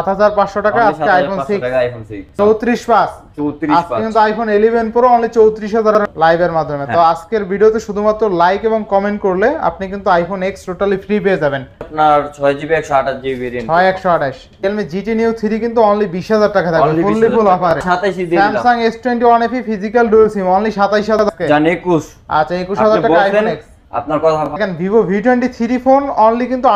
7500 টাকা আজকে আইফোন 6 34 কিন্তু আইফোন 11 প্রো অনলি 34000 লাইভের মাধ্যমে তো হ্যাঁ। আজকের ভিডিওতে শুধুমাত্র লাইক এবং কমেন্ট করলে আপনি কিন্তু আইফোন X টোটালি ফ্রি পেয়ে যাবেন আপনার 6GB 128GB variant 6128 Realme GT Neo কিন্তু অনলি 20000 টাকা থাকবে ফুললি ফুল অফার 27 দিন Samsung S21 FE physical dual SIM only 27000 টাকা জান 21 আচ্ছা 21000 টাকা আইফোন X আপনার কথা দেখেন ফোন অনলি কিন্তু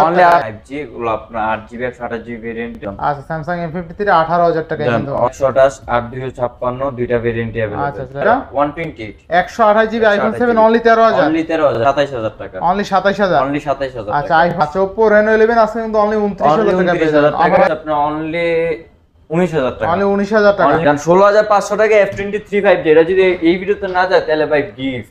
টাকা আপনার ভেরিয়েন্ট আচ্ছা টাকা কিন্তু দুইটা ভেরিয়েন্ট আচ্ছা অনলি আচ্ছা, অনলি সাতাইশ হাজার টাকা অনলি সাতাইশ হাজার অনলি সাতাইশ হাজার আচ্ছা আচ্ছা আছে কিন্তু অনলি উনত্রিশ টাকা পেয়ে আপনার অনলি উনিশ হাজার টাকা মানে উনিশ হাজার টাকা ষোলো হাজার পাঁচশো টাকা F twenty three five G এটা যদি এই ভিডিওতে না যায় তাহলে ভাই গিফট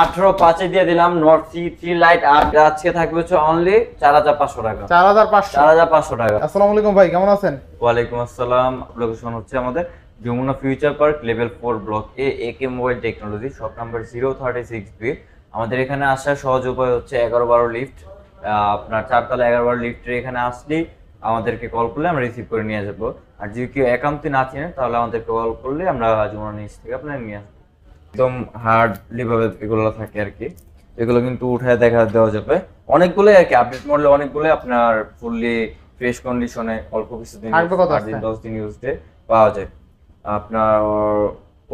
আঠারো পাঁচে দিয়ে দিলাম নর্থ সি থ্রি লাইট আর আজকে থাকবে হচ্ছে অনলি চার হাজার পাঁচশো টাকা চার হাজার পাঁচশো চার হাজার পাঁচশো টাকা আসসালাম আলাইকুম ভাই কেমন আছেন ওয়ালাইকুম আসসালাম লোকেশন হচ্ছে আমাদের Jamuna future park level four block A A mobile technology shop number zero thirty six B আমাদের এখানে আসার সহজ উপায় হচ্ছে এগারো বারো লিফট আপনার চারতলা এগারো বারো লিফটের এখানে আসলেই আমাদেরকে কল করলে আমরা রিসিভ করে নিয়ে যাবো আর যদি কেউ একান্তই না চিনেন তাহলে আমাদেরকে কল করলে আমরা যমুনা নিচ থেকে আপনার নিয়ে আসবো একদম হার্ডলি ভাবে এগুলো থাকে আর কি এগুলো কিন্তু উঠায় দেখা দেওয়া যাবে অনেকগুলো আর কি আপডেট মডেল অনেকগুলো আপনার ফুললি ফ্রেশ কন্ডিশনে অল্প কিছু দিন 10 দিন ইউজ ডে পাওয়া যায় আপনার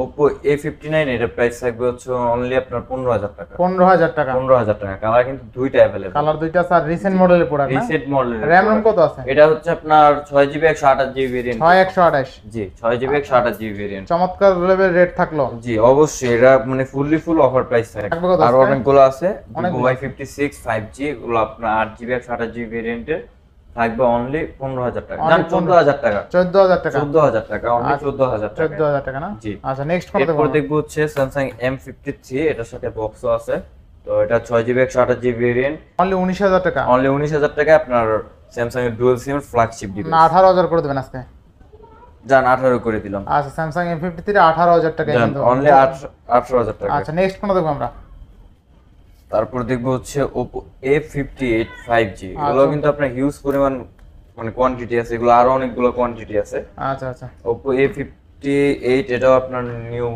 ওপো এ ফিফটি নাইন এটার প্রাইস থাকবে হচ্ছে অনলি আপনার পনেরো হাজার টাকা পনেরো হাজার টাকা পনেরো হাজার টাকা কালার কিন্তু দুইটা অ্যাভেলেবল কালার দুইটা স্যার রিসেন্ট মডেলের product recent model RAM ROM কত আছে এটা হচ্ছে আপনার ছয় জিবি একশো আঠাশ জিবি ভেরিয়েন্ট ছয় একশো আঠাশ জি ছয় জিবি একশো আঠাশ জিবি ভেরিয়েন্ট চমৎকার লেভেল রেট থাকলো জি অবশ্যই এটা মানে ফুললি ফুল অফার প্রাইস থাকে আর অনেকগুলো আছে Y fifty six five G এগুলো আপনার আট জিবি একশো আঠাশ জিবি ভেরিয়েন্টের থাকবে অনলি পনেরো হাজার টাকা না চোদ্দ হাজার টাকা চোদ্দ হাজার টাকা চোদ্দ হাজার টাকা অনলি আচ্ছা, চোদ্দ হাজার চোদ্দ হাজার টাকা না জি আচ্ছা নেক্সট দেখবো হচ্ছে স্যামসাং এম ফিফটি থ্রি এটার সাথে বক্সও আছে তো এটা ছয় জিবি একশো আঠাশ জিবি ভেরিয়েন্ট অনলি উনিশ হাজার টাকা অনলি উনিশ হাজার টাকা আপনার স্যামসাং এর ডুয়েল সিম ফ্ল্যাগশিপ ডিভাইস না আঠারো হাজার করে দেবেন আজকে যান আঠারো করে দিলাম আচ্ছা স্যামসাং এম ফিফটি থ্রি আঠারো হাজার টাকা অনলি আঠারো হাজার টাকা আচ্ছা নেক্সট কোনটা দেখবো আমরা তারপর দেখবো হচ্ছে Oppo A fifty eight five G এগুলো কিন্তু আপনার হিউজ পরিমাণ মানে কোয়ান্টিটি আছে এগুলো আরো অনেকগুলো কোয়ান্টিটি আছে আচ্ছা আচ্ছা ওপো এ ফিফটি এইট এটাও আপনার নিউ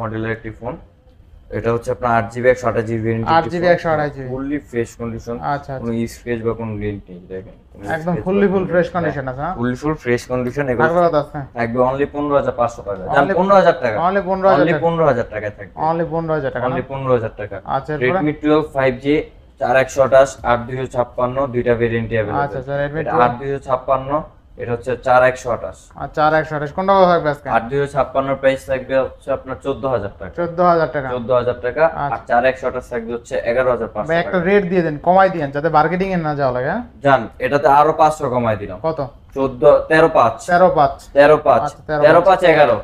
মডেলের একটি ফোন এটা হচ্ছে আপনার আট জিবি একশো আঠাশ জিবি আট জিবি একশো আঠাশ জিবি ফুললি ফ্রেশ কন্ডিশন আচ্ছা কোনো স্ক্র্যাচ বা কোনো গ্রিন নেই দেখেন একদম ফুললি ফুল ফ্রেশ কন্ডিশন আছে ফুললি ফুল ফ্রেশ কন্ডিশন এগুলো আছে একদম অনলি 15500 টাকা জান 15000 টাকা অনলি 15000 অনলি 15000 টাকা থাকবে অনলি 15000 টাকা অনলি 15000 টাকা আচ্ছা Redmi 12 5G চার একশো আঠাশ আট দুইশো ছাপ্পান্ন দুইটা ভেরিয়েন্টই অ্যাভেলেবল আচ্ছা স্যার আচ্ছা, আট দুইশো ছাপ্পান্ন এটা হচ্ছে চার একশো আঠাশ আর চার একশো আঠাশ কোনটা থাকবে আজকে আট প্রাইস থাকবে হচ্ছে আপনার চোদ্দ হাজার টাকা চোদ্দ হাজার টাকা চোদ্দ হাজার টাকা আর আচ্ছা। চার একশো আঠাশ থাকবে হচ্ছে এগারো হাজার পাঁচশো একটা রেট দিয়ে দেন কমাই দিয়েন যাতে মার্কেটিং এ না যাওয়া লাগে হ্যাঁ? জান এটাতে আরো পাঁচশো কমাই দিলাম কত চোদ্দ তেরো পাঁচ তেরো পাঁচ তেরো পাঁচ আচ্ছা, তেরো পাঁচ এগারো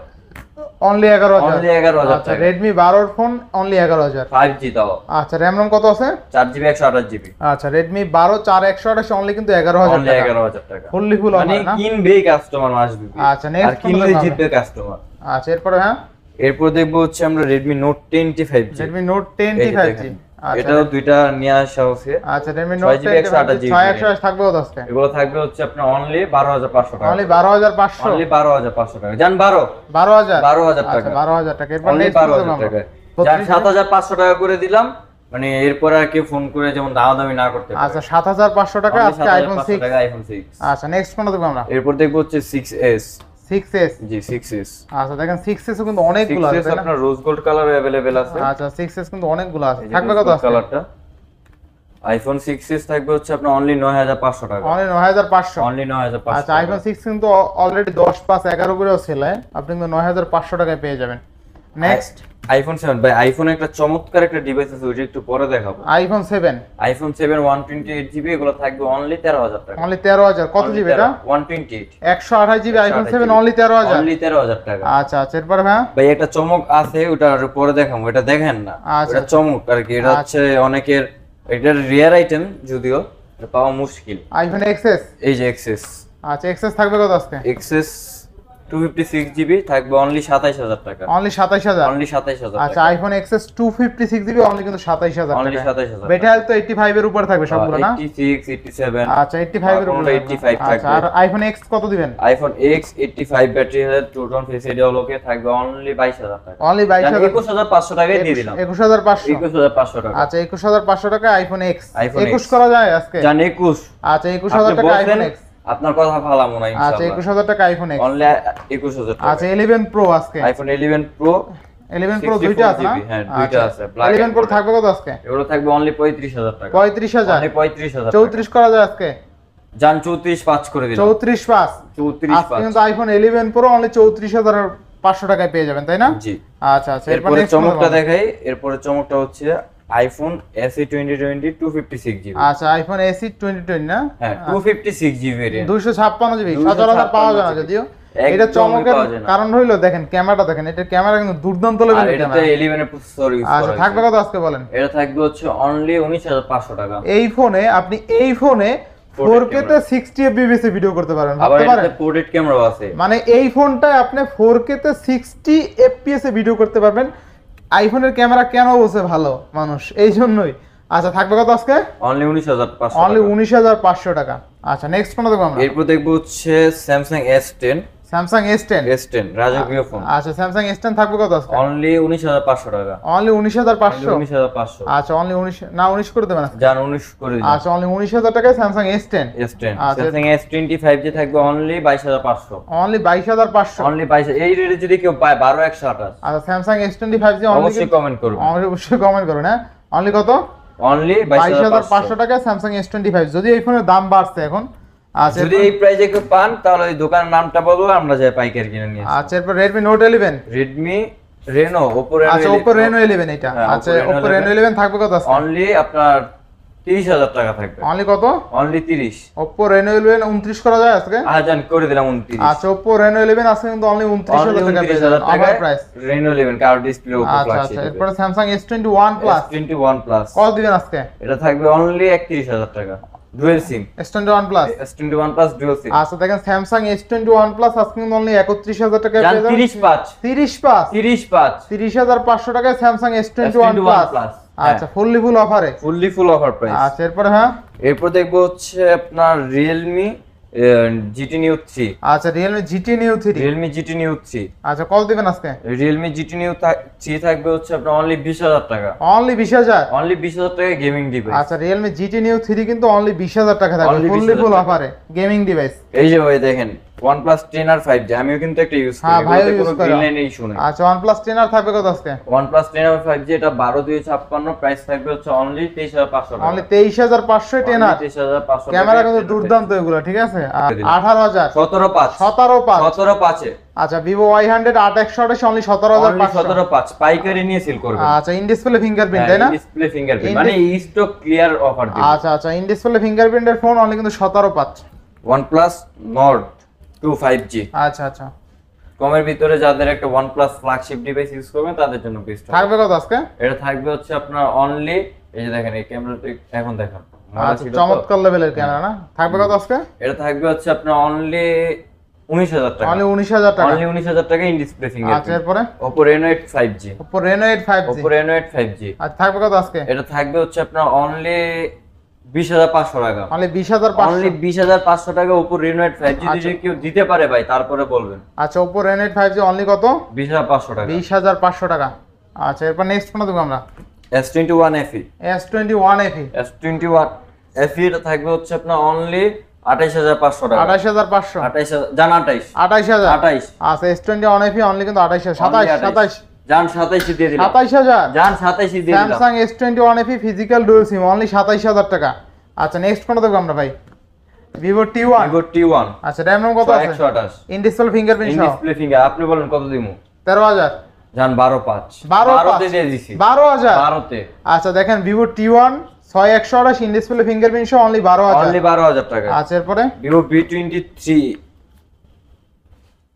অনলি 11000 অনলি 11000 আচ্ছা Redmi 12 এর ফোন অনলি 11000 5G দাও আচ্ছা RAM RAM কত আছে 4GB 128GB আচ্ছা Redmi 12 4 128 অনলি কিন্তু 11000 অনলি 11000 টাকা ফুললি ফুল মানে কিনবে কাস্টমার আসবে আচ্ছা নেক্সট কিনলে জিতবে কাস্টমার আচ্ছা এরপর হ্যাঁ এরপর দেখবো হচ্ছে আমরা Redmi Note 10T 5G Redmi Note 10T 5G আচ্ছা, এটাও দুইটা নিয়ে আসা হয়েছে আচ্ছা রেডমি নোট 6128 থাকবে কত আজকে এগুলো থাকবে হচ্ছে আপনার অনলি 12500 টাকা অনলি 12500 অনলি 12500 টাকা জান 12 12000 12000 টাকা 12000 টাকা এরপর নেক্সট 12000 টাকা জান 7500 টাকা করে দিলাম মানে এরপর আর কি ফোন করে যেমন দাম দামি না করতে আচ্ছা 7500 টাকা আজকে আইফোন 6 আচ্ছা নেক্সট ফোন দেখব আমরা এরপর দেখব হচ্ছে 6s আপনি জি হাজার আচ্ছা দেখেন কিন্তু রোজ গোল্ড কালার আছে আচ্ছা কিন্তু আছে থাকবে কালারটা আইফোন থাকবে হচ্ছে আপনার অনলি টাকা অনলি আইফোন আচ্ছা, কিন্তু অলরেডি করেও টাকায় পেয়ে যাবেন নেক্সট আইফোন 7 ভাই আইফোন একটা চমৎকার একটা ডিভাইস আছে ওটা একটু পরে দেখাবো আইফোন 7 আইফোন 7 128 জিবি এগুলো থাকবে অনলি 13000 টাকা অনলি 13000 কত জিবি এটা 128 128 জিবি আইফোন 7 অনলি 13000 অনলি 13000 টাকা আচ্ছা আচ্ছা এরপর হ্যাঁ ভাই একটা চমক আছে ওটা পরে দেখাবো এটা দেখেন না এটা আচ্ছা, আচ্ছা। চমক আর কি এটা আচ্ছা। হচ্ছে অনেকের এটা রিয়ার আইটেম যদিও পাওয়া মুশকিল আইফোন এক্সএস এই যে এক্সএস আচ্ছা এক্সএস থাকবে কত আজকে এক্সএস অনলি হাজার অনলি সাতাইশ হাজার iPhone two fifty iPhone X five battery থাকবে অনলি আচ্ছা, আচ্ছা, বাইশ হাজার অনলি বাইশ একুশ হাজার পাঁচশো একুশ হাজার হাজার পাঁচশো টাকা আচ্ছা একুশ হাজার পাঁচশো টাকা আইফোন এক্স আইফোন একুশ করা যায় আজকে একুশ আচ্ছা একুশ হাজার টাকা আইফোন এক্স আপনার কথা ফালামো না আচ্ছা 21000 টাকা আইফোন এক্স অনলি 21000 টাকা আচ্ছা 11 প্রো আজকে আইফোন 11 প্রো 11 প্রো আছে না হ্যাঁ আচ্ছা, আছে 11 প্রো থাকবে কত আজকে এগুলো থাকবে অনলি 35000 টাকা 35000 অনলি 35000 34 করা যায় আজকে জান 34 পাঁচ করে দিলাম 34 পাঁচ 34 পাঁচ কিন্তু আইফোন 11 প্রো অনলি 34500 টাকায় পেয়ে যাবেন তাই না জি আচ্ছা আচ্ছা এরপরে চমকটা দেখাই এরপরে চমকটা হচ্ছে iPhone SE twenty twenty two fifty six GB আচ্ছা আইফোন এসি টোয়েন্টি টোয়েন্টি না হ্যাঁ টু ফিফটি সিক্স জিবি দুশো ছাপ্পান্ন জিবি সচরাচর পাওয়া যায় না যদিও এটা চমকের কারণ হইলো দেখেন ক্যামেরাটা দেখেন এটা ক্যামেরা কিন্তু দুর্দান্ত লেভেল এটা 11 এর প্রসেসর ইউজ আচ্ছা, করা আচ্ছা থাকবে কত আজকে বলেন এটা থাকবে হচ্ছে অনলি 19500 টাকা এই ফোনে আপনি এই ফোনে 4K তে 60 fps ভিডিও করতে পারেন ভাবতে পারেন আবার পোর্ট্রেট ক্যামেরা আছে মানে এই ফোনটা আপনি 4K তে 60 fps ভিডিও করতে পারবেন আইফোনের ক্যামেরা কেন বলছে ভালো মানুষ এই জন্যই আচ্ছা থাকবে কত আজকে অনলি উনিশ হাজার অনলি উনিশ হাজার পাঁচশো টাকা আচ্ছা নেক্সট ফোন দেখবো আমরা এরপর দেখবো হচ্ছে Samsung S ten Samsung S10 S10 রাজকীয় ফোন আচ্ছা স্যামসাং S10 থাকবে কত অনলি উনিশ হাজার পাঁচশো টাকা অনলি উনিশ হাজার পাঁচশো উনিশ হাজার পাঁচশো আচ্ছা অনলি উনিশ না উনিশ করে দেবেন যান উনিশ করে দিন আচ্ছা অনলি উনিশ হাজার টাকায় Samsung S ten Samsung S twenty five G থাকবে অনলি বাইশ হাজার পাঁচশো অনলি বাইশ হাজার পাঁচশো অনলি বাইশ এই রেটে যদি কেউ পায় বারো একশো আঠাশ আচ্ছা Samsung S twenty five G অবশ্যই কমেন্ট করুন অবশ্যই কমেন্ট করুন হ্যাঁ অনলি কত অনলি বাইশ হাজার পাঁচশো স্যামসাং এস ফাইভ যদি এই ফোনের দাম বাড়ছে এখন আচ্ছা যদি এই প্রাইজে কেউ পান তাহলে ওই দোকানের নামটা বলবো আমরা যাই পাইকারি কিনে নিয়ে আচ্ছা এরপর Redmi Note 11 Redmi Reno Oppo আচ্ছা Oppo Reno 11 এটা আচ্ছা Oppo Reno 11 থাকবে কত আছে অনলি আপনার 30000 টাকা থাকবে অনলি কত অনলি 30 Oppo Reno 11 29 করা যায় আজকে হ্যাঁ করে দিলাম 29 আচ্ছা Oppo রেনো ইলেভেন আছে কিন্তু অনলি 29000 টাকা পেয়ে যাবেন আবার প্রাইস রেনো ইলেভেন কার ডিসপ্লে Oppo আচ্ছা আচ্ছা এরপর one plus Plus one plus কত দিবেন আজকে এটা থাকবে অনলি একত্রিশ হাজার টাকা ডুয়াল প্লাস সিম দেখেন প্লাস অনলি পাঁচ পাঁচ টাকায় হ্যাঁ। আচ্ছা ফুললি ফুল অফারে ফুললি ফুল অফার আচ্ছা এরপর হ্যাঁ এরপর দেখবো হচ্ছে আপনার রিয়েলমি জিটি নিউ 3 আচ্ছা Realme GT Neo three Realme GT Neo 3 আচ্ছা কল দিবেন আজকে Realme GT Neo থ্রি থাকবে হচ্ছে আপনার অনলি বিশ হাজার টাকা অনলি বিশ হাজার অনলি বিশ হাজার টাকা গেমিং ডিভাইস আচ্ছা রিয়েলমি জিটি Neo থ্রি কিন্তু অনলি বিশ হাজার টাকা থাকবে ফুললি ফুল অফারে গেমিং ডিভাইস এই যে ভাই দেখেন OnePlus 10 আর 5G আমিও কিন্তু একটা ইউজ হ্যাঁ, করি হ্যাঁ ভাই কোনো গ্রিন ইস্যু নেই আচ্ছা OnePlus 10 আর থাকবে কত আজকে OnePlus 10 আর 5G এটা 12256 প্রাইস থাকবে হচ্ছে অনলি 23500 টাকা অনলি 23500 10 আর 23500 ক্যামেরা কিন্তু দুর্দান্ত এগুলো ঠিক আছে 18000 175 175 175 আচ্ছা ভিভো ওয়াই হান্ড্রেড আট একশো অনলি সতেরো হাজার সতেরো পাঁচ পাইকারি নিয়ে সেল করবে আচ্ছা ইন ডিসপ্লে ফিঙ্গারপ্রিন্ট তাই না ডিসপ্লে ফিঙ্গারপ্রিন্ট মানে স্টক ক্লিয়ার অফার আচ্ছা আচ্ছা ইন ডিসপ্লে ফিঙ্গারপ্রিন্টের ফোন অনলি কিন্তু সতেরো পাঁচ OnePlus Nord টু আচ্ছা, আচ্ছা। কমের ভিতরে যাদের একটা OnePlus ফ্ল্যাগশিপ ডিভাইস ইউজ করবেন তাদের জন্য বেস্ট থাকবে কত আজকে এটা থাকবে হচ্ছে আপনার অনলি এই যে দেখেন এই ক্যামেরাটা এখন দেখেন আচ্ছা, চমৎকার লেভেলের ক্যামেরা না থাকবে কত আজকে এটা থাকবে হচ্ছে আপনার অনলি উনিশ হাজার টাকা অনলি উনিশ হাজার টাকা অনলি উনিশ হাজার টাকা ইন ডিসপ্লে ফিঙ্গার আচ্ছা এরপরে Oppo Reno 8 5G Oppo Reno 8 5G Oppo Reno 8 5G আর থাকবে কত আজকে এটা থাকবে হচ্ছে আপনার অনলি 20500 টাকা মানে 20500 অনলি 20500 টাকা ওপো রেনোয়েট 5G যদি কেউ দিতে পারে ভাই তারপরে বলবেন আচ্ছা ওপো রেনোয়েট 5G অনলি কত 20500 টাকা 20500 টাকা আচ্ছা এরপর নেক্সট কোনটা দেব আমরা S21 FE S21 FE S21 FE এটা থাকবে হচ্ছে আপনার অনলি 28500 টাকা 28500 28000 জান 28 28000 28 আচ্ছা S21 FE অনলি কিন্তু 28000 27 27 ফিজিক্যাল ডুয়াল সিম অনলি 27000 টাকা আচ্ছা নেক্সট কোনটা আমরা ভাই Vivo T1 Vivo T1 আচ্ছা RAM RAM কত আছে 128 ইন ডিসপ্লে ফিঙ্গারপ্রিন্ট আপনি বলেন কত দিমু 13000 জান 12 5 12 তে দিয়ে দিছি 12000 আচ্ছা দেখেন Vivo T1 ছয় একশো আঠাশ ইন ডিসপ্লে ফিঙ্গারপ্রিন্ট সহ অনলি হাজার অনলি হাজার টাকা আচ্ছা এরপরে Vivo V23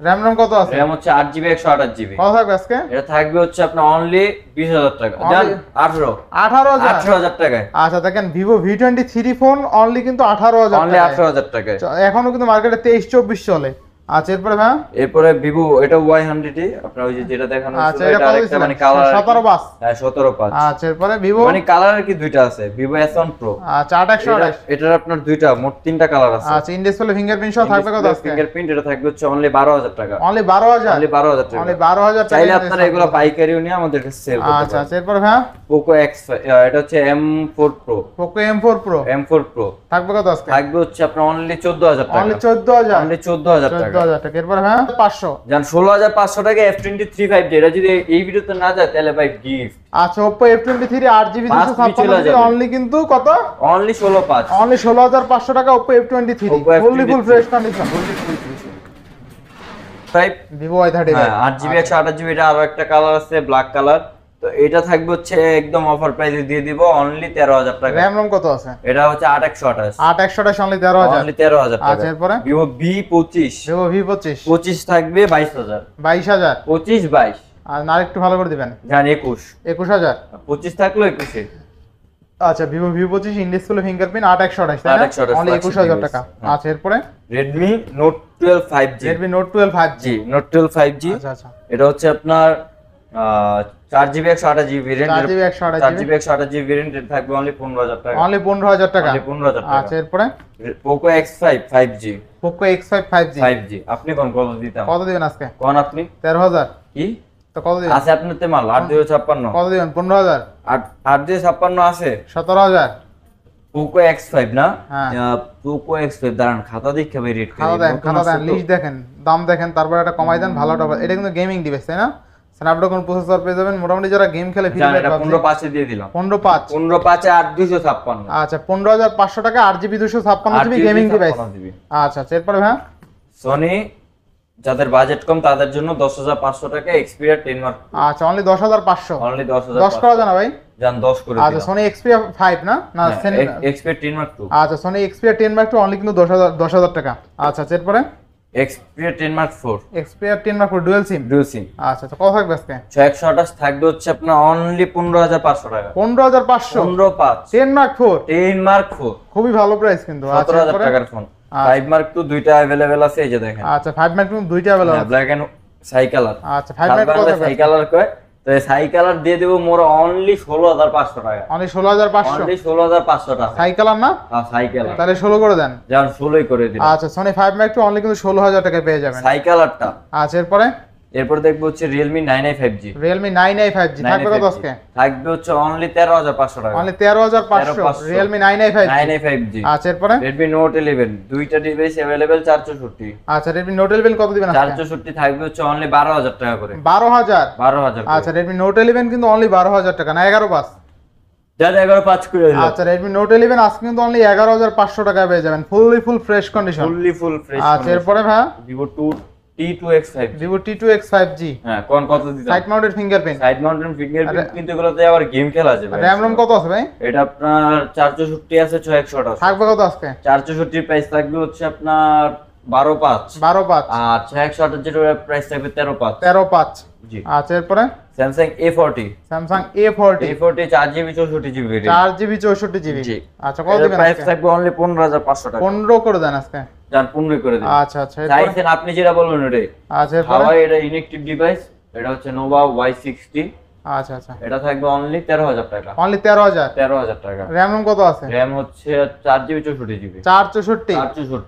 RAM RAM কত আছে RAM হচ্ছে 8 GB কত থাকবে আজকে এটা থাকবে হচ্ছে আপনার অনলি 20000 টাকা জান 18 18000 18000 টাকায় আচ্ছা দেখেন Vivo V23 ফোন অনলি কিন্তু 18000 টাকা অনলি 18000 টাকায় এখনো কিন্তু মার্কেটে 23 24 চলে আচ্ছা এরপরে ভাই এরপরে ভিভো এটা ওয়াই হান্ড্রেড ওই যে যেটা দেখানো আচ্ছা এটা আরেকটা মানে কালার সতেরো পাঁচ হ্যাঁ সতেরো পাঁচ আচ্ছা এরপরে ভিভো মানে কালার আর কি দুইটা আছে ভিভো এস ওয়ান প্রো আচ্ছা আঠাশশো আঠাশ এটার আপনার দুইটা মোট তিনটা কালার আছে আচ্ছা ইনডিসপ্লে ফিঙ্গারপ্রিন্ট সহ থাকবে কত ফিঙ্গারপ্রিন্ট এটা থাকবে হচ্ছে অনলি বারো হাজার টাকা অনলি বারো হাজার অনলি বারো হাজার টাকা অনলি বারো হাজার টাকা চাইলে আপনারা এগুলো পাইকারিও নিয়ে আমাদের সেল করতে আচ্ছা আচ্ছা এরপরে ভাই পোকো এক্স এটা হচ্ছে M four Pro Poco M four Pro M four Pro থাকবে কত থাকবে হচ্ছে আপনার অনলি চোদ্দ হাজার টাকা অনলি চোদ্দ হাজার অনলি চোদ্দ হাজার টাকা 14000 টাকা এরপর হ্যাঁ 500 জান 16500 টাকা F23 অনলি আচ্ছা, কিন্তু কত অনলি 16500 অনলি 16500 টাকা Oppo F23 fully full fresh condition fully full type Vivo i35 হ্যাঁ 8GB আরো একটা কালার আছে ব্ল্যাক কালার তো এটা থাকবে হচ্ছে একদম অফার প্রাইসে দিয়ে দিব অনলি 13000 টাকা র্যাম রম কত আছে এটা হচ্ছে 8128 8128 অনলি 13000 অনলি 13000 টাকা আচ্ছা এরপরে Vivo V25 Vivo V25 25 থাকবে 22000 22000 25 22 আর না একটু ভালো করে দিবেন জান 21 21000 25 থাকলো 21 এ আচ্ছা Vivo V25 ইনডিসপ্লে ফিঙ্গারপ্রিন্ট 8128 তাই না অনলি 21000 টাকা হ্যাঁ। আচ্ছা এরপরে Redmi Note 12 5G Redmi Note 12 5G Note 12 5G আচ্ছা আচ্ছা এটা হচ্ছে আপনার চার জিবি একশো আঠাশ জিবি ভেরিয়েন্ট চার পনেরো হাজার পনেরো হাজার টাকা পনেরো হাজার Poco X five five G Poco X five five G আপনি তেরো হাজার আট ছাপ্পান্ন কত পনেরো হাজার আট আট ছাপ্পান্ন সতেরো হাজার পোকো এক্স ফাইভ না পোকো এক্স ফাইভ দাঁড়ান খাতা দেখে রেট খাতা দেখেন খাতা লিস্ট দেখেন দাম দেখেন তারপর একটা কমাই দেন ভালো এটা কিন্তু গেমিং দিবে তাই না স্ন্যাপড্রাগন প্রসেসর পেয়ে যাবেন মোটামুটি যারা গেম খেলে ফ্রি ফায়ার পাবজি 15 পাঁচে দিয়ে দিলাম 15 পাঁচ 15 পাঁচে 8256 আচ্ছা 15500 টাকা 8 জিবি 256 জিবি গেমিং ডিভাইস আচ্ছা, আচ্ছা ভাই সনি যাদের বাজেট কম তাদের জন্য 10500 টাকা এক্সপিরিয়া 10 মার্ক আচ্ছা অনলি 10500 অনলি 10000 10 করা জানা ভাই জান 10 করে আচ্ছা সনি এক্সপিরিয়া 5 না না এক্সপিরিয়া 10 মার্ক 2 আচ্ছা সনি এক্সপিরিয়া 10 মার্ক 2 অনলি কিন্তু 10000 10000 টাকা আচ্ছা আচ্ছা এরপরে Xperia 10 mark 4 Xperia 10 mark 4 dual SIM dual SIM আচ্ছা তো আচ্ছা, কত থাকবে আজকে 6128 আচ্ছা, থাকবে হচ্ছে আপনার অনলি 15500 টাকা 15500 মার্ক 4 10 মার্ক 4 খুবই ভালো প্রাইস কিন্তু 17000 আচ্ছা, টাকার ফোন 5 মার্ক তো দুইটা अवेलेबल আছে এই যে দেখেন আচ্ছা 5 মার্ক টু দুইটা अवेलेबल ব্ল্যাক এন্ড সাইকেল আচ্ছা 5 মার্ক টু সাইকেল আর কয় দিয়ে দেবো অনলি ষোলো হাজার পাঁচশো অনলি ষোলো হাজার পাঁচশো ষোলো হাজার পাঁচশো টাকা না সাইকেল তাহলে ষোলো করে দেন ষোলোই করে আচ্ছা সনি ফাইভ অনলি ষোলো হাজার পেয়ে আচ্ছা এরপরে এরপর দেখবো হচ্ছে Realme nine 5G five G 5G nine five G থাকবে কত আজকে থাকবে হচ্ছে only তেরো হাজার পাঁচশো টাকা only তেরো হাজার পাঁচশো Realme nine 5G five nine five আচ্ছা এরপরে রেডমি নোট ইলেভেন দুইটা ডিভাইস অ্যাভেলেবেল 460 আচ্ছা Redmi Note 11 কত দিবেন 460 থাকবে হচ্ছে অনলি বারো হাজার টাকা করে বারো হাজার বারো হাজার আচ্ছা রেডমি নোট ইলেভেন কিন্তু অনলি বারো হাজার টাকা না এগারো পাঁচ এগারো পাঁচ আচ্ছা রেডমি নোট ইলেভেন আজকে কিন্তু অনলি এগারো হাজার পাঁচশো টাকা পেয়ে যাবেন fully full fresh fully full fresh এরপরে ভাই Vivo two T2X5 Vivo T2X5G হ্যাঁ কোন কত দিতে side mounted fingerprint side mounted fingerprint কিন্তু আবার গেম খেলা যাবে RAM ROM কত আছে এটা আপনার 464 আছে 6100 আছে থাকবে কত আজকে 464 প্রাইস থাকবে হচ্ছে আপনার 12 5 12 5 আর 6100 এর যেটা প্রাইস থাকবে তেরো পাঁচ তেরো পাঁচ আচ্ছা এরপরে Samsung A forty Samsung A A চার জিবি চৌষট্টি জিবি চার জিবি চৌষট্টি জিবি আচ্ছা, থাকবে অনলি পনেরো হাজার পাঁচশো পনেরো করে দেন পনেরো আচ্ছা, আচ্ছা, আপনি যেটা বলবেন আচ্ছা ডিভাইস এটা হচ্ছে ওয়াই সিক্সটি আচ্ছা আচ্ছা এটা থাকবে অনলি তেরো হাজার টাকা অনলি তেরো হাজার তেরো হাজার টাকা র্যাম কত আছে র্যাম হচ্ছে চার জিবি চৌষট্টি জিবি চার চৌষট্টি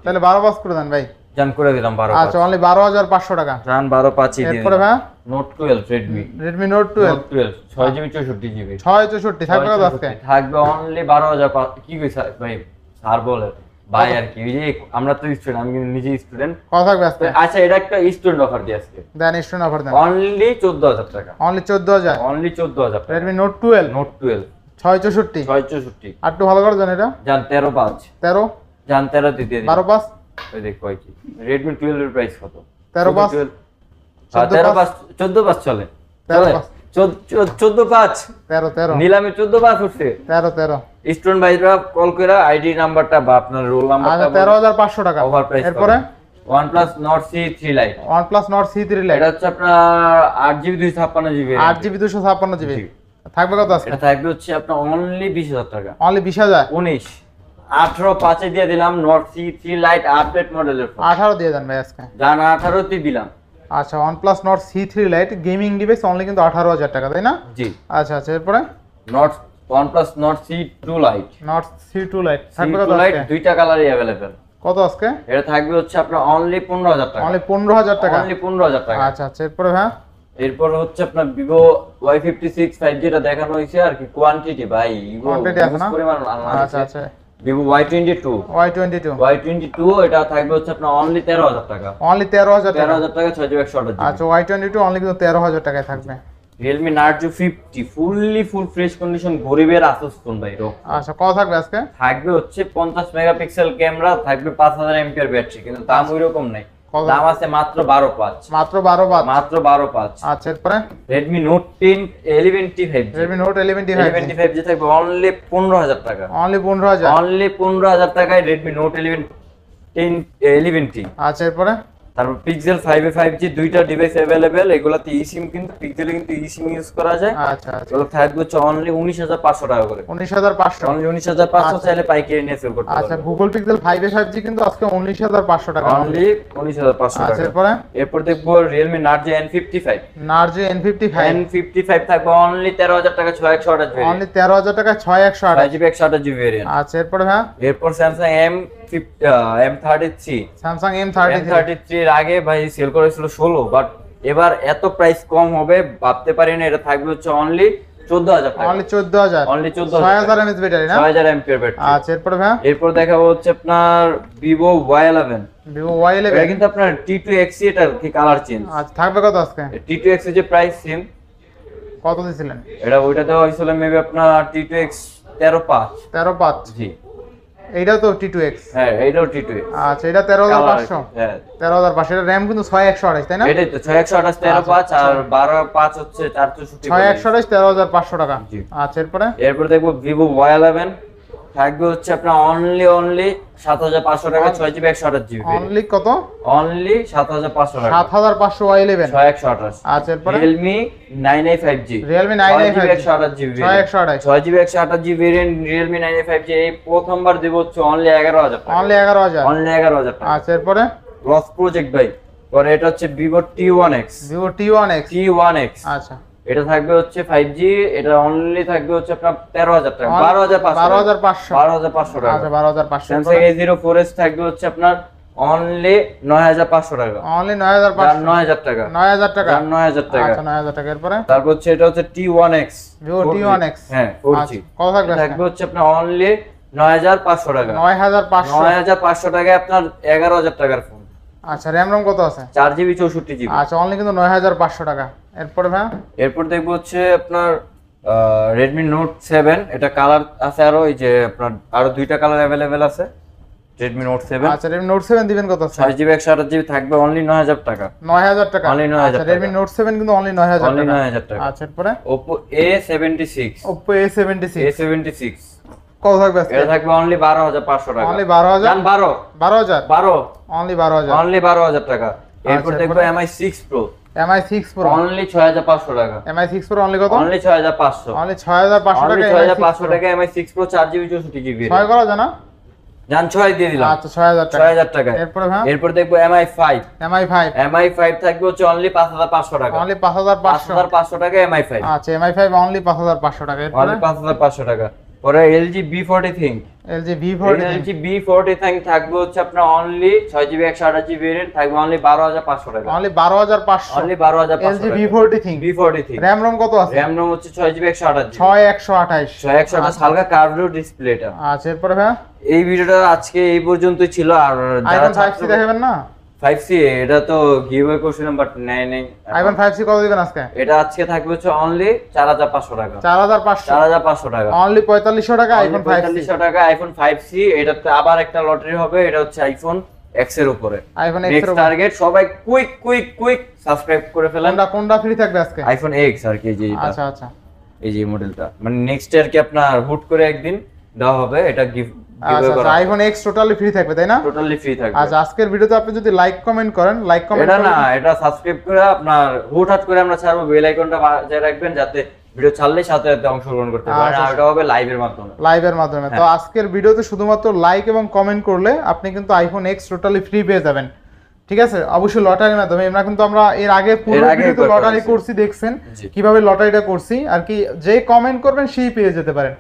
তাহলে বারো করে দেন ভাই জান করে দিলাম 12 আচ্ছা অনলি 12500 টাকা জান 12 5 দিয়ে এরপরে ভাই Note 12 Redmi Redmi Note 12 6 GB 64 GB 64 থাকবে কত আজকে থাকবে অনলি 12000 কি কইছ ভাই স্যার বলে ভাই আর কি এই আমরা তো স্টুডেন্ট আমি নিজে স্টুডেন্ট কত থাকবে আজকে আচ্ছা এটা একটা স্টুডেন্ট অফার দি আজকে দেন স্টুডেন্ট অফার দেন অনলি 14000 টাকা only 14000 only 14000 Redmi Note 12 Note 12 664 664 আর তো ভালো করে জান এটা জান 13 5 13 জান 13 দিয়ে দিই 12 5 ওই দেখ রেডমি প্রাইস কত তেরো পাঁচ হ্যাঁ, তেরো পাঁচ চোদ্দ পাঁচ চলে চলে চোদ্দ পাঁচ তেরো তেরো নিলামে চোদ্দ পাঁচ উঠছে তেরো তেরো স্টুডেন্ট ভাইরা কল করে আইডি নাম্বারটা বা আপনার রোল আচ্ছা, তেরো হাজার পাঁচশো টাকা ওভার প্রাইস এরপরে হচ্ছে আপনার থাকবে কত আছে থাকবে হচ্ছে আপনার অনলি বিশ হাজার টাকা অনলি বিশ হাজার উনিশ আঠারো পাঁচে দিয়ে দিলাম নর্থ সি 3 লাইট আপডেট মডেলের 18 দিয়ে দেন ভাই আজকে জান 18 তে দিলাম আচ্ছা OnePlus Nord C3 Lite gaming device only কিন্তু 18000 টাকা তাই না জি আচ্ছা আচ্ছা এরপরে Nord OnePlus Nord C2 Lite Nord C2 Lite থাকবে কত লাইট দুইটা কালারই अवेलेबल কত আজকে এটা থাকবে হচ্ছে আপনার অনলি 15000 টাকা অনলি 15000 টাকা অনলি 15000 টাকা আচ্ছা আচ্ছা এরপর হ্যাঁ এরপর হচ্ছে আপনার Vivo Y56 5G টা দেখানো হইছে আর কি কোয়ান্টিটি ভাই কোয়ান্টিটি আছে না পরিমাণ আচ্ছা আচ্ছা Vivo Y twenty two Y twenty two Y twenty two এটা থাকবে হচ্ছে আপনার অনলি তেরো হাজার টাকা অনলি তেরো হাজার তেরো হাজার টাকা ছয় জিবি একশো আচ্ছা ওয়াই টোয়েন্টি টু অনলি কিন্তু তেরো হাজার টাকায় থাকবে Realme Narzo fifty fully full fresh condition গরিবের আসস ফোন ভাই আচ্ছা কত থাকবে আজকে থাকবে হচ্ছে পঞ্চাশ মেগাপিক্সেল ক্যামেরা থাকবে পাঁচ হাজার এমপিআর ব্যাটারি কিন্তু দাম ওই রকম নাই দাম আছে মাত্র 12 পাঁচ মাত্র 12 পাঁচ মাত্র 12 পাঁচ আচ্ছা এরপরে Redmi Note 10 11T 5G Redmi Note 11T 5G 11T 5G থাকবে অনলি টাকা অনলি 15000 অনলি 15000 টাকায় রেডমি নোট ইলেভেন 10 11T আচ্ছা এরপরে তারপর পিক্সেল 5 এ 5G দুইটা ডিভাইস अवेलेबल এগুলাতে ইসিম কিন্তু পিক্সেলে কিন্তু ইসিম ইউজ করা যায় আচ্ছা, আচ্ছা। এগুলো থাকবে অনলি 19500 টাকা করে 19500 অনলি 19500 চাইলে পাইকারি নিয়ে সেল করতে আচ্ছা গুগল পিক্সেল 5 এ 5G কিন্তু আজকে 19500 টাকা অনলি 19500 আচ্ছা, টাকা আচ্ছা এরপর এরপর দেখব Realme Narzo N55 Narzo N55 N55 থাকবে অনলি 13000 টাকা 6128 অনলি 13000 টাকা 6128 128 128GB ভেরিয়েন্ট আচ্ছা এরপর হ্যাঁ এরপর Samsung M M thirty three Samsung M thirty thirty থ্রির আগে ভাই সেল করেছিল ষোলো বাট এবার এত প্রাইস কম হবে ভাবতে পারি না এটা থাকবে হচ্ছে অনলি চোদ্দ হাজার অনলি চোদ্দ হাজার অনলি চোদ্দ হাজার এমএস ব্যাটারি না ছয় আচ্ছা এরপর এরপর দেখাবো হচ্ছে আপনার Vivo Y eleven Vivo Y কিন্তু আপনার টি টু এক্সি এটার কি কালার চেঞ্জ আচ্ছা থাকবে কত আজকে টি টু এক্সি যে প্রাইস সেম কত দিয়েছিলেন এটা ওইটা দেওয়া হয়েছিল মেবি আপনার টি টু এক্স তেরো পাঁচ তেরো পাঁচ জি এইটাও তো টি টু এক্স হ্যাঁ এইটাও টি টু আচ্ছা এটা তেরো হাজার পাঁচশো হ্যাঁ। তেরো হাজার পাঁচশো এটা র্যাম কিন্তু ছয় একশো আঠাশ তাই না এটাই তো ছয় একশো আঠাশ তেরো পাঁচ আচ্ছা, আচ্ছা। আর বারো পাঁচ হচ্ছে চারশো ছয় একশো আঠাশ তেরো হাজার পাঁচশো টাকা আচ্ছা এরপরে এরপরে দেখবো ভিভো ওয়াই ইলেভেন থাকবে হচ্ছে আপনার অনলি অনলি সাত হাজার পাঁচশো টাকা ছয় জিবি একশো আঠাশ জিবি অনলি কত অনলি সাত হাজার পাঁচশো টাকা সাত হাজার পাঁচশো ওয়াই ইলেভেন ছয় একশো আঠাশ আচ্ছা এরপর Realme nine i five G Realme nine i five একশো আঠাশ জিবি ছয় একশো আঠাশ ছয় জিবি একশো আঠাশ GB variant Realme nine i five G এই প্রথমবার দিব হচ্ছে অনলি এগারো হাজার অনলি এগারো হাজার অনলি এগারো হাজার আচ্ছা এরপরে রস প্রজেক্ট ভাই পরে এটা হচ্ছে Vivo T one X Vivo T one X T one X আচ্ছা এটা থাকবে হচ্ছে ফাইভ জি এটা অনলি থাকবে হচ্ছে আপনার তেরো হাজার টাকা বারো হাজার 12500 বারো হাজার পাঁচশো হাজার পাঁচশো টাকা বারো হাজার পাঁচশো ফোর থাকবে হচ্ছে আপনার অনলি নয় হাজার পাঁচশো টাকা অনলি নয় হাজার নয় হাজার টাকা নয় হাজার টাকা নয় হাজার টাকা আচ্ছা নয় হাজার টাকা এরপরে তারপর হচ্ছে এটা হচ্ছে T one X T one X হ্যাঁ ফোর কত থাকবে থাকবে হচ্ছে আপনার অনলি নয় হাজার পাঁচশো টাকা নয় হাজার পাঁচশো নয় হাজার পাঁচশো টাকায় আপনার এগারো হাজার টাকার ফোন আচ্ছা র্যাম রম কত আছে চার জিবি চৌষট্টি আচ্ছা অনলি কিন্তু নয় হাজার পাঁচশো টাকা এরপরে ভাই এরপর দেখবো হচ্ছে আপনার রেডমি নোট সেভেন এটা কালার আছে আরো এই যে আপনার আরো দুইটা কালার অ্যাভেলেবেল আছে রেডমি নোট সেভেন আচ্ছা রেডমি নোট সেভেন দিবেন কত ছয় জিবি একশো আঠাশ জিবি থাকবে অনলি নয় হাজার টাকা নয় হাজার টাকা অনলি নয় হাজার রেডমি নোট সেভেন কিন্তু অনলি নয় হাজার অনলি নয় হাজার টাকা আচ্ছা এরপরে Oppo A seventy six Oppo A seventy six A seventy six কত থাকবে থাকবে অনলি বারো হাজার পাঁচশো টাকা অনলি বারো হাজার বারো বারো হাজার বারো অনলি বারো হাজার অনলি বারো হাজার টাকা আচ্ছা, এরপর দেখবো Mi six Pro Mi 6 Pro only 6500 টাকা এমআই 6 প্রো only কত অনলি 6500 অনলি 6500 টাকা 6500 টাকা এমআই 6 প্রো 4GB 64GB ছয় করা জানা জান 6 দিয়ে দিলাম আচ্ছা 6000 টাকা 6000 টাকা এরপর হ্যাঁ এরপর দেখবো এমআই 5 এমআই 5 এমআই 5 থাকবে হচ্ছে অনলি 5500 টাকা অনলি 5500 5500 টাকা এমআই 5 আচ্ছা এমআই 5 অনলি 5500 টাকা এরপর only 5500 টাকা ওরা এলজি বি ফোর্টি থিং থাকবে হচ্ছে আপনার অনলি ছয় জিবি একশো আঠাশ থাকবে অনলি বারো হাজার পাঁচশো টাকা অনলি বারো হাজার পাঁচশো অনলি বারো হাজার LG B forty thing B thing কত আছে র্যাম রোম হচ্ছে ছয় জিবি একশো আঠাশ ছয় একশো আঠাশ একশো আঠাশ হালকা কার্ভড ডিসপ্লেটা আচ্ছা ভাই এই ভিডিওটা আজকে এই পর্যন্তই ছিল আর আইফোন না 5C এটা তো giveaway question number 99 iPhone 5C কত দিবেন আজকে এটা আজকে থাকবে হচ্ছে অনলি 4500 টাকা 4500 4500 টাকা অনলি 4500 টাকা আইফোন 5C 4500 টাকা আইফোন 5C এটাতে আবার একটা লটারি হবে এটা হচ্ছে আইফোন X এর উপরে আইফোন X এর টার্গেট সবাই কুইক কুইক কুইক সাবস্ক্রাইব করে ফেলেন কোনটা কোনটা ফ্রি থাকবে আজকে আইফোন X আর কি যে আচ্ছা আচ্ছা এই যে মডেলটা মানে নেক্সট ইয়ার কি আপনার হুট করে একদিন দেওয়া হবে এটা gift iPhone X totally free থাকবে তাই না আচ্ছা, আপনি যদি লাইক কমেন্ট করেন না হুটহাট করে আমরা ভিডিও ছাড়লে অংশগ্রহণ করতে আচ্ছা, আচ্ছা। তো হ্যাঁ। শুধুমাত্র লাইক এবং কমেন্ট করলে আপনি কিন্তু আইফোন এক্স টোটালি ফ্রি পেয়ে যাবেন ঠিক আছে অবশ্যই লটারির মাধ্যমে আমরা কিন্তু আমরা এর আগে লটারি করছি দেখছেন কিভাবে লটারিটা করছি আর কি যে কমেন্ট করবেন সেই পেয়ে যেতে পারেন